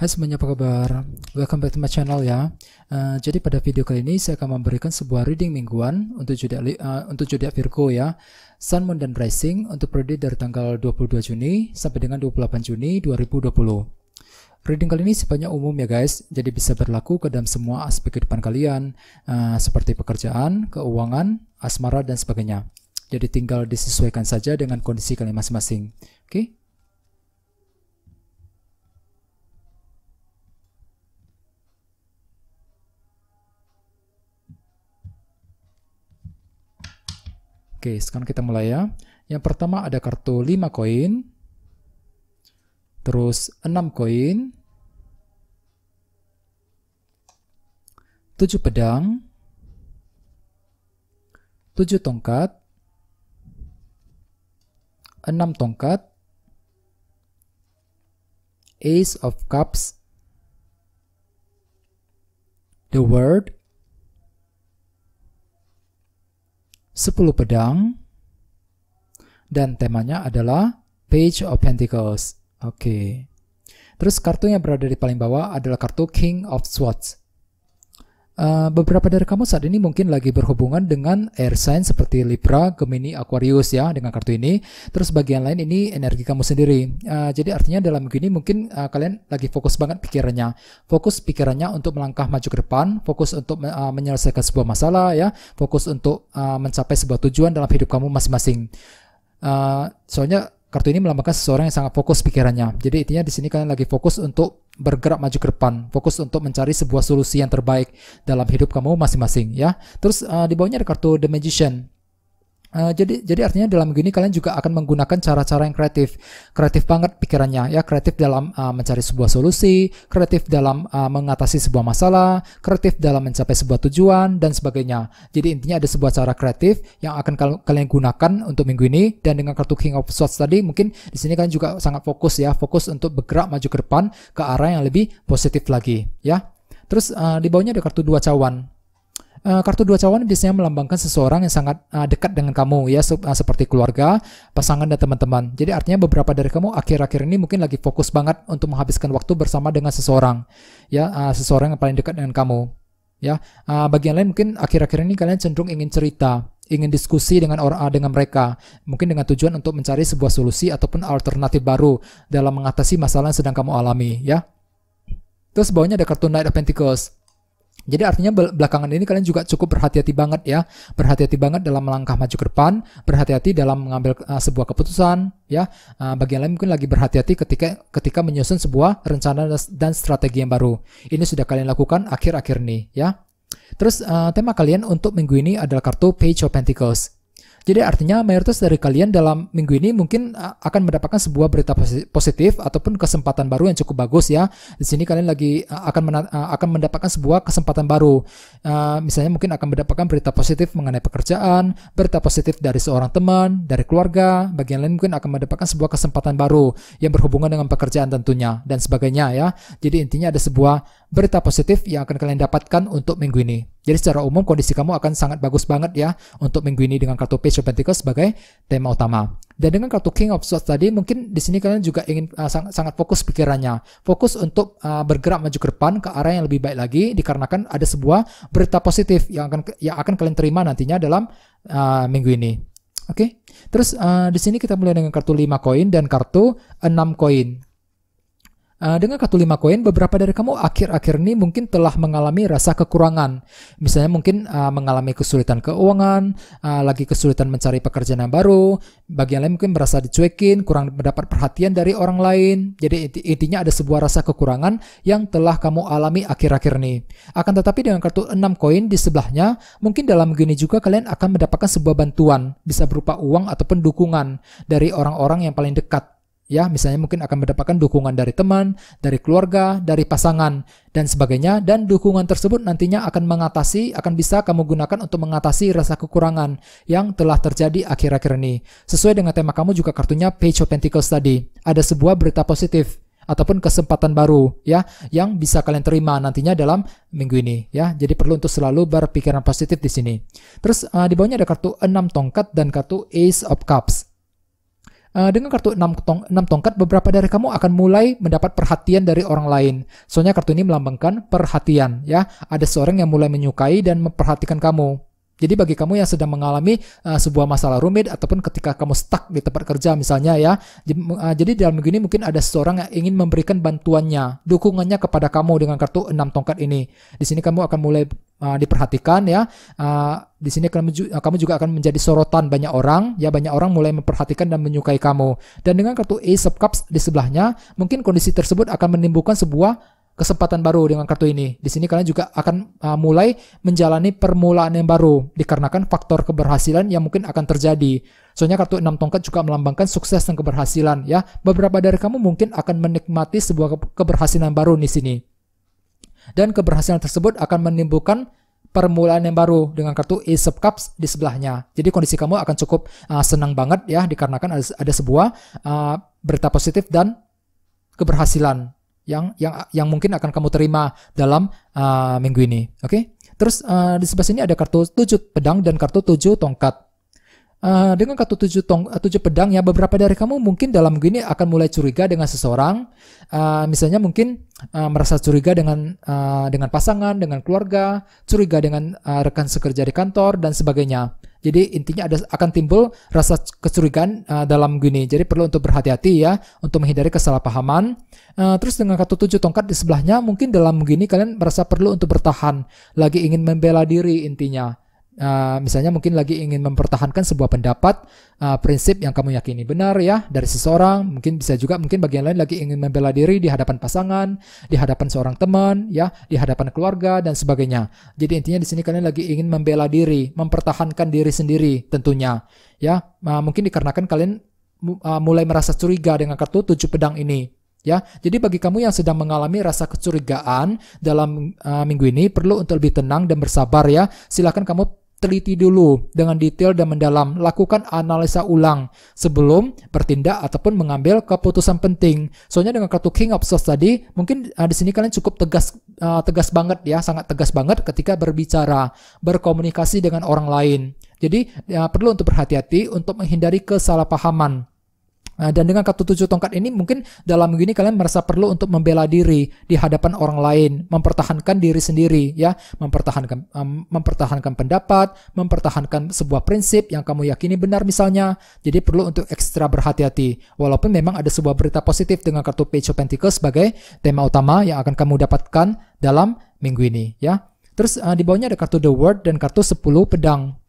Hai semuanya apa kabar? Welcome back to my channel ya. Uh, jadi pada video kali ini saya akan memberikan sebuah reading mingguan untuk zodiak uh, eh, untuk zodiak Virgo ya. Sun, Moon dan Rising untuk periode dari tanggal 22 Juni sampai dengan 28 Juni 2020. Reading kali ini sifatnya umum ya guys, jadi bisa berlaku ke dalam semua aspek kehidupan kalian uh, seperti pekerjaan, keuangan, asmara dan sebagainya. Jadi tinggal disesuaikan saja dengan kondisi kalian masing-masing. Oke? Okay? Oke, sekarang kita mulai ya. Yang pertama ada kartu 5 koin, terus 6 koin, 7 pedang, 7 tongkat, 6 tongkat, Ace of Cups, The Word, 10 pedang dan temanya adalah Page of Pentacles. Oke. Okay. Terus kartu yang berada di paling bawah adalah kartu King of Swords. Eh, beberapa dari kamu saat ini mungkin lagi berhubungan dengan air sign seperti Libra, Gemini, Aquarius ya dengan kartu ini. Terus bagian lain ini energi kamu sendiri. Uh, jadi artinya dalam begini mungkin uh, kalian lagi fokus banget pikirannya. Fokus pikirannya untuk melangkah maju ke depan, fokus untuk uh, menyelesaikan sebuah masalah ya, fokus untuk uh, mencapai sebuah tujuan dalam hidup kamu masing-masing. Uh, soalnya kartu ini melambangkan seseorang yang sangat fokus pikirannya. Jadi intinya di sini kalian lagi fokus untuk bergerak maju ke depan, fokus untuk mencari sebuah solusi yang terbaik dalam hidup kamu masing-masing ya. Terus uh, di bawahnya ada kartu The Magician. Uh, jadi jadi artinya dalam gini kalian juga akan menggunakan cara-cara yang kreatif, kreatif banget pikirannya ya, kreatif dalam uh, mencari sebuah solusi, kreatif dalam uh, mengatasi sebuah masalah, kreatif dalam mencapai sebuah tujuan dan sebagainya. Jadi intinya ada sebuah cara kreatif yang akan kal kalian gunakan untuk minggu ini dan dengan kartu King of Swords tadi mungkin di sini kalian juga sangat fokus ya, fokus untuk bergerak maju ke depan ke arah yang lebih positif lagi ya. Terus uh, di bawahnya ada kartu dua cawan. Eh, kartu dua cawan biasanya melambangkan seseorang yang sangat uh, dekat dengan kamu ya uh, seperti keluarga, pasangan dan teman-teman. Jadi artinya beberapa dari kamu akhir-akhir ini mungkin lagi fokus banget untuk menghabiskan waktu bersama dengan seseorang ya uh, seseorang yang paling dekat dengan kamu. Ya, uh, bagian lain mungkin akhir-akhir ini kalian cenderung ingin cerita, ingin diskusi dengan orang dengan mereka, mungkin dengan tujuan untuk mencari sebuah solusi ataupun alternatif baru dalam mengatasi masalah yang sedang kamu alami ya. Terus bawahnya ada kartu Knight of Pentacles. Jadi artinya belakangan ini kalian juga cukup berhati-hati banget ya, berhati-hati banget dalam melangkah maju ke depan, berhati-hati dalam mengambil uh, sebuah keputusan ya. Uh, eh, bagian lain mungkin lagi berhati-hati ketika ketika menyusun sebuah rencana dan strategi yang baru. Ini sudah kalian lakukan akhir-akhir ini ya. Terus uh, tema kalian untuk minggu ini adalah kartu Page of Pentacles. Jadi artinya mayoritas dari kalian dalam minggu ini mungkin akan mendapatkan sebuah berita positif ataupun kesempatan baru yang cukup bagus ya. Di sini kalian lagi akan akan mendapatkan sebuah kesempatan baru. misalnya mungkin akan mendapatkan berita positif mengenai pekerjaan, berita positif dari seorang teman, dari keluarga, bagian lain mungkin akan mendapatkan sebuah kesempatan baru yang berhubungan dengan pekerjaan tentunya dan sebagainya ya. Jadi intinya ada sebuah berita positif yang akan kalian dapatkan untuk minggu ini. Jadi secara umum kondisi kamu akan sangat bagus banget ya untuk minggu ini dengan kartu Page of Pentacles sebagai tema utama. Dan dengan kartu King of Swords tadi mungkin di sini kalian juga ingin uh, sangat, sangat fokus pikirannya, fokus untuk uh, bergerak maju ke depan ke arah yang lebih baik lagi dikarenakan ada sebuah berita positif yang akan yang akan kalian terima nantinya dalam uh, minggu ini. Oke, okay? terus uh, di sini kita mulai dengan kartu 5 koin dan kartu 6 koin. Eh, dengan kartu lima koin, beberapa dari kamu akhir-akhir ini mungkin telah mengalami rasa kekurangan. Misalnya mungkin uh, mengalami kesulitan keuangan, uh, lagi kesulitan mencari pekerjaan yang baru, bagian lain mungkin merasa dicuekin, kurang mendapat perhatian dari orang lain. Jadi intinya ada sebuah rasa kekurangan yang telah kamu alami akhir-akhir ini. Akan tetapi dengan kartu enam koin di sebelahnya, mungkin dalam gini juga kalian akan mendapatkan sebuah bantuan, bisa berupa uang ataupun dukungan dari orang-orang yang paling dekat ya misalnya mungkin akan mendapatkan dukungan dari teman, dari keluarga, dari pasangan dan sebagainya dan dukungan tersebut nantinya akan mengatasi akan bisa kamu gunakan untuk mengatasi rasa kekurangan yang telah terjadi akhir-akhir ini. Sesuai dengan tema kamu juga kartunya Page of Pentacles tadi, ada sebuah berita positif ataupun kesempatan baru ya yang bisa kalian terima nantinya dalam minggu ini ya. Jadi perlu untuk selalu berpikiran positif di sini. Terus uh, di bawahnya ada kartu 6 tongkat dan kartu Ace of Cups. Uh, dengan kartu 6, tong 6 tongkat, beberapa dari kamu akan mulai mendapat perhatian dari orang lain. Soalnya kartu ini melambangkan perhatian, ya. Ada seorang yang mulai menyukai dan memperhatikan kamu. Jadi bagi kamu yang sedang mengalami uh, sebuah masalah rumit ataupun ketika kamu stuck di tempat kerja misalnya ya, eh, jadi dalam begini mungkin ada seseorang yang ingin memberikan bantuannya, dukungannya kepada kamu dengan kartu enam tongkat ini. Di sini kamu akan mulai uh, diperhatikan ya. Uh, di sini kamu, kamu juga akan menjadi sorotan banyak orang ya banyak orang mulai memperhatikan dan menyukai kamu. Dan dengan kartu Ace of Cups di sebelahnya, mungkin kondisi tersebut akan menimbulkan sebuah kesempatan baru dengan kartu ini. Di sini kalian juga akan uh, mulai menjalani permulaan yang baru dikarenakan faktor keberhasilan yang mungkin akan terjadi. Soalnya kartu 6 tongkat juga melambangkan sukses dan keberhasilan ya. Beberapa dari kamu mungkin akan menikmati sebuah keberhasilan baru di sini. Dan keberhasilan tersebut akan menimbulkan permulaan yang baru dengan kartu Ace of Cups di sebelahnya. Jadi kondisi kamu akan cukup uh, senang banget ya dikarenakan ada, ada sebuah uh, berita positif dan keberhasilan yang yang yang mungkin akan kamu terima dalam uh, minggu ini. Oke? Okay? Terus uh, di sebelah sini ada kartu tujuh pedang dan kartu tujuh tongkat. Uh, dengan kata tujuh, tong, eh, tujuh pedang ya beberapa dari kamu mungkin dalam gini akan mulai curiga dengan seseorang uh, misalnya mungkin uh, merasa curiga dengan uh, dengan pasangan dengan keluarga curiga dengan uh, rekan sekerja di kantor dan sebagainya jadi intinya ada akan timbul rasa kecurigaan uh, dalam gini jadi perlu untuk berhati-hati ya untuk menghindari kesalahpahaman uh, terus dengan kata tujuh tongkat di sebelahnya mungkin dalam gini kalian merasa perlu untuk bertahan lagi ingin membela diri intinya Ah, misalnya mungkin lagi ingin mempertahankan sebuah pendapat, uh, prinsip yang kamu yakini benar ya dari seseorang, mungkin bisa juga mungkin bagian lain lagi ingin membela diri di hadapan pasangan, di hadapan seorang teman, ya, di hadapan keluarga dan sebagainya. Jadi intinya di sini kalian lagi ingin membela diri, mempertahankan diri sendiri tentunya, ya. Uh, mungkin dikarenakan kalian uh, mulai merasa curiga dengan kartu tujuh pedang ini, ya. Jadi bagi kamu yang sedang mengalami rasa kecurigaan dalam uh, minggu ini perlu untuk lebih tenang dan bersabar ya. Silakan kamu teliti dulu dengan detail dan mendalam, lakukan analisa ulang sebelum bertindak ataupun mengambil keputusan penting. Soalnya dengan kartu King of Swords tadi, mungkin uh, di sini kalian cukup tegas uh, tegas banget ya, sangat tegas banget ketika berbicara, berkomunikasi dengan orang lain. Jadi ya, perlu untuk berhati-hati untuk menghindari kesalahpahaman. Nah, dan dengan kartu tujuh tongkat ini mungkin dalam minggu ini kalian merasa perlu untuk membela diri di hadapan orang lain, mempertahankan diri sendiri ya, mempertahankan um, mempertahankan pendapat, mempertahankan sebuah prinsip yang kamu yakini benar misalnya. Jadi perlu untuk ekstra berhati-hati. Walaupun memang ada sebuah berita positif dengan kartu Page of Pentacles sebagai tema utama yang akan kamu dapatkan dalam minggu ini ya. Terus uh, di bawahnya ada kartu The World dan kartu 10 pedang.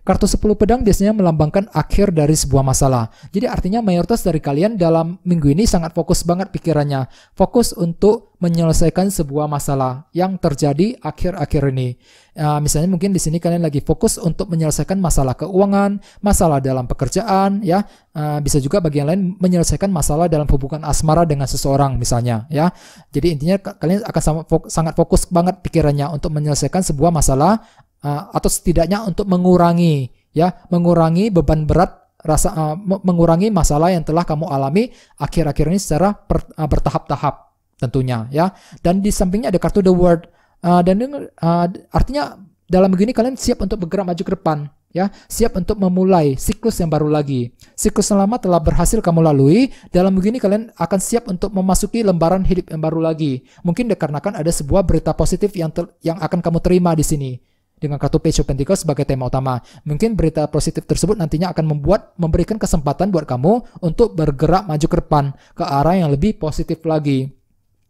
Kartu 10 pedang biasanya melambangkan akhir dari sebuah masalah. Jadi artinya mayoritas dari kalian dalam minggu ini sangat fokus banget pikirannya. Fokus untuk menyelesaikan sebuah masalah yang terjadi akhir-akhir ini. Uh, misalnya mungkin di sini kalian lagi fokus untuk menyelesaikan masalah keuangan, masalah dalam pekerjaan, ya. Uh, bisa juga bagian lain menyelesaikan masalah dalam hubungan asmara dengan seseorang misalnya, ya. Jadi intinya kalian akan sangat fokus banget pikirannya untuk menyelesaikan sebuah masalah Ah, atau setidaknya untuk mengurangi ya mengurangi beban berat rasa uh, mengurangi masalah yang telah kamu alami akhir-akhir ini secara uh, bertahap-tahap tentunya ya dan di sampingnya ada kartu the word uh, dan uh, artinya dalam begini kalian siap untuk bergerak maju ke depan ya siap untuk memulai siklus yang baru lagi siklus yang lama telah berhasil kamu lalui dalam begini kalian akan siap untuk memasuki lembaran hidup yang baru lagi mungkin dikarenakan ada sebuah berita positif yang ter, yang akan kamu terima di sini dengan kartu Page of Pentacles sebagai tema utama. Mungkin berita positif tersebut nantinya akan membuat memberikan kesempatan buat kamu untuk bergerak maju ke depan ke arah yang lebih positif lagi.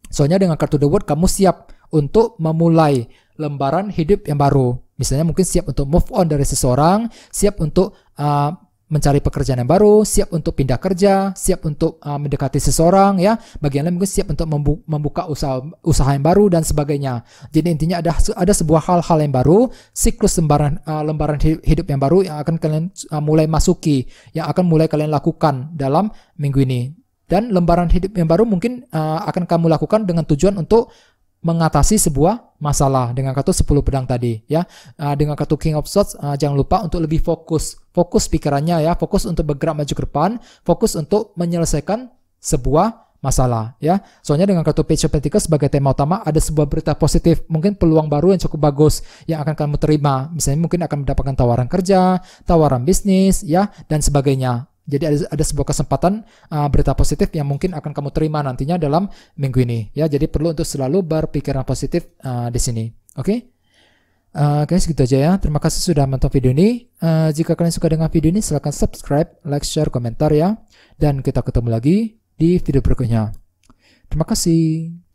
Soalnya dengan kartu The World kamu siap untuk memulai lembaran hidup yang baru. Misalnya mungkin siap untuk move on dari seseorang, siap untuk uh, mencari pekerjaan yang baru, siap untuk pindah kerja, siap untuk uh, mendekati seseorang ya. Bagian lain mungkin siap untuk membuka usaha usaha yang baru dan sebagainya. Jadi intinya ada ada sebuah hal-hal yang baru, siklus lembaran uh, lembaran hidup yang baru yang akan kalian uh, mulai masuki, yang akan mulai kalian lakukan dalam minggu ini. Dan lembaran hidup yang baru mungkin uh, akan kamu lakukan dengan tujuan untuk mengatasi sebuah masalah dengan kartu 10 pedang tadi ya. Ah, dengan kartu King of Swords ah, jangan lupa untuk lebih fokus. Fokus pikirannya ya, fokus untuk bergerak maju ke depan, fokus untuk menyelesaikan sebuah masalah ya. Soalnya dengan kartu Page of Pentacles sebagai tema utama ada sebuah berita positif, mungkin peluang baru yang cukup bagus yang akan kamu terima. Misalnya mungkin akan mendapatkan tawaran kerja, tawaran bisnis ya dan sebagainya. Jadi ada, ada sebuah kesempatan uh, berita positif yang mungkin akan kamu terima nantinya dalam minggu ini. Ya, jadi perlu untuk selalu berpikiran positif uh, di sini. Oke? Okay? Uh, guys, gitu aja ya. Terima kasih sudah menonton video ini. Uh, jika kalian suka dengan video ini, silahkan subscribe, like, share, komentar ya. Dan kita ketemu lagi di video berikutnya. Terima kasih.